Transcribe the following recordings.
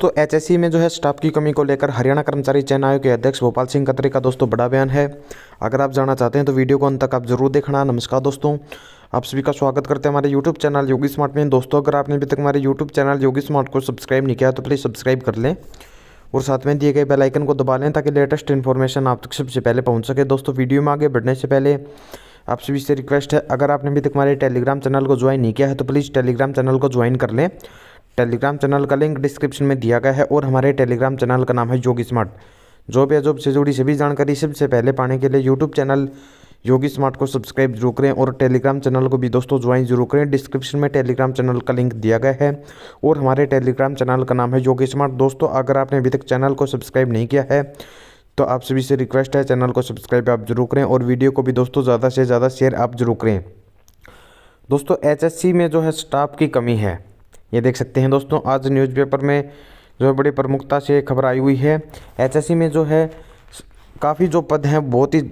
तो HSC e में जो है स्टाफ की कमी को लेकर हरियाणा कर्मचारी चयन आयोग के अध्यक्ष भोपाल सिंह कतरे का दोस्तों बड़ा बयान है अगर आप जाना चाहते हैं तो वीडियो को अंत तक आप जरूर देखना नमस्कार दोस्तों आप सभी का स्वागत करते हैं हमारे यूट्यूब चैनल योगी स्मार्ट में दोस्तों अगर आपने अभी तक हमारे यूट्यूब चैनल योगी स्मार्ट को सब्सक्राइब नहीं किया तो प्लीज़ सब्सक्राइब कर लें और साथ में दिए गए बेल आइकन को दबा लें ताकि लेटेस्ट इन्फॉर्मेशन आप तक सबसे पहले पहुंच सके दोस्तों वीडियो में आगे बढ़ने से पहले आप सभी से रिक्वेस्ट है अगर आपने अभी तक हमारे टेलीग्राम चैनल को ज्वाइन नहीं किया है तो प्लीज़ टेलीग्राम चैनल को ज्वाइन कर लें टेलीग्राम चैनल का लिंक डिस्क्रिप्शन में दिया गया है और हमारे टेलीग्राम चैनल का नाम है योगी स्मार्ट जॉब या जॉब से जुड़ी सभी जानकारी सबसे पहले पाने के लिए यूट्यूब चैनल योगी स्मार्ट को सब्सक्राइब जरूर करें और टेलीग्राम चैनल को भी दोस्तों ज्वाइन जरूर करें डिस्क्रिप्शन में टेलीग्राम चैनल का लिंक दिया गया है और हमारे टेलीग्राम चैनल का नाम है योगी स्मार्ट दोस्तों अगर आपने अभी तक चैनल को सब्सक्राइब नहीं किया है तो आप सभी से रिक्वेस्ट है चैनल को सब्सक्राइब आप जरूर करें और वीडियो को भी दोस्तों ज़्यादा से ज़्यादा शेयर आप जरूर करें दोस्तों एच में जो है स्टाफ की कमी है ये देख सकते हैं दोस्तों आज न्यूज़पेपर में जो है बड़ी प्रमुखता से खबर आई हुई है एचएससी में जो है काफ़ी जो पद हैं बहुत ही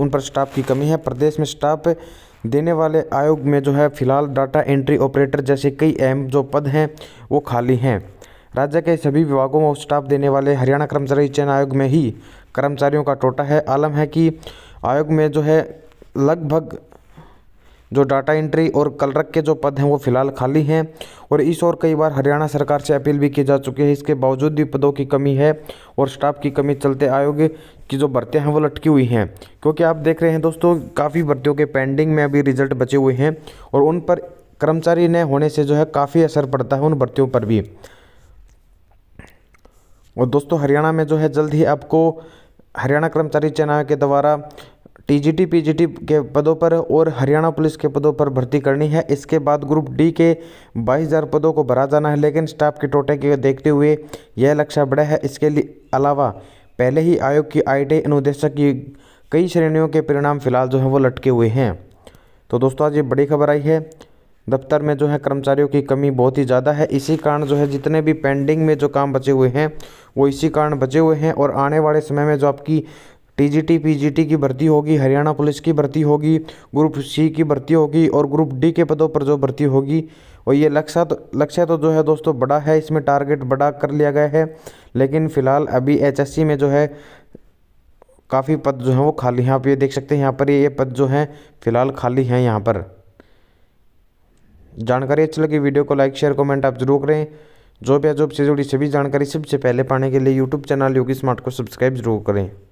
उन पर स्टाफ की कमी है प्रदेश में स्टाफ देने वाले आयोग में जो है फिलहाल डाटा एंट्री ऑपरेटर जैसे कई अहम जो पद हैं वो खाली हैं राज्य के सभी विभागों में स्टाफ देने वाले हरियाणा कर्मचारी चयन आयोग में ही कर्मचारियों का टोटा है आलम है कि आयोग में जो है लगभग जो डाटा एंट्री और कलरक के जो पद हैं वो फिलहाल खाली हैं और इस और कई बार हरियाणा सरकार से अपील भी की जा चुकी है इसके बावजूद भी पदों की कमी है और स्टाफ की कमी चलते आयोग की जो भर्तियाँ हैं वो लटकी हुई हैं क्योंकि आप देख रहे हैं दोस्तों काफ़ी भर्तियों के पेंडिंग में अभी रिजल्ट बचे हुए हैं और उन पर कर्मचारी न होने से जो है काफ़ी असर पड़ता है उन भर्तियों पर भी और दोस्तों हरियाणा में जो है जल्द ही आपको हरियाणा कर्मचारी चयन के द्वारा टीजीटी पीजीटी के पदों पर और हरियाणा पुलिस के पदों पर भर्ती करनी है इसके बाद ग्रुप डी के बाईस हज़ार पदों को भरा जाना है लेकिन स्टाफ के टोटे के देखते हुए यह लक्ष्य बड़ा है इसके अलावा पहले ही आयोग की आई अनुदेशक की कई श्रेणियों के परिणाम फिलहाल जो है वो लटके हुए हैं तो दोस्तों आज ये बड़ी खबर आई है दफ्तर में जो है कर्मचारियों की कमी बहुत ही ज़्यादा है इसी कारण जो है जितने भी पेंडिंग में जो काम बचे हुए हैं वो इसी कारण बचे हुए हैं और आने वाले समय में जो आपकी टीजीटी पीजीटी की भर्ती होगी हरियाणा पुलिस की भर्ती होगी ग्रुप सी की भर्ती होगी और ग्रुप डी के पदों पर जो भर्ती होगी और ये लक्ष्य तो लक्ष्य तो जो है दोस्तों बड़ा है इसमें टारगेट बड़ा कर लिया गया है लेकिन फ़िलहाल अभी एच में जो है काफ़ी पद जो हैं वो खाली हैं आप ये देख सकते हैं यहाँ पर ये पद जो हैं फ़िलहाल खाली हैं यहाँ पर जानकारी अच्छी लगी वीडियो को लाइक शेयर कमेंट आप जरूर करें जो भी जॉब से जुड़ी सभी जानकारी सबसे पहले पाने के लिए यूट्यूब चैनल योगी स्मार्ट को सब्सक्राइब जरूर करें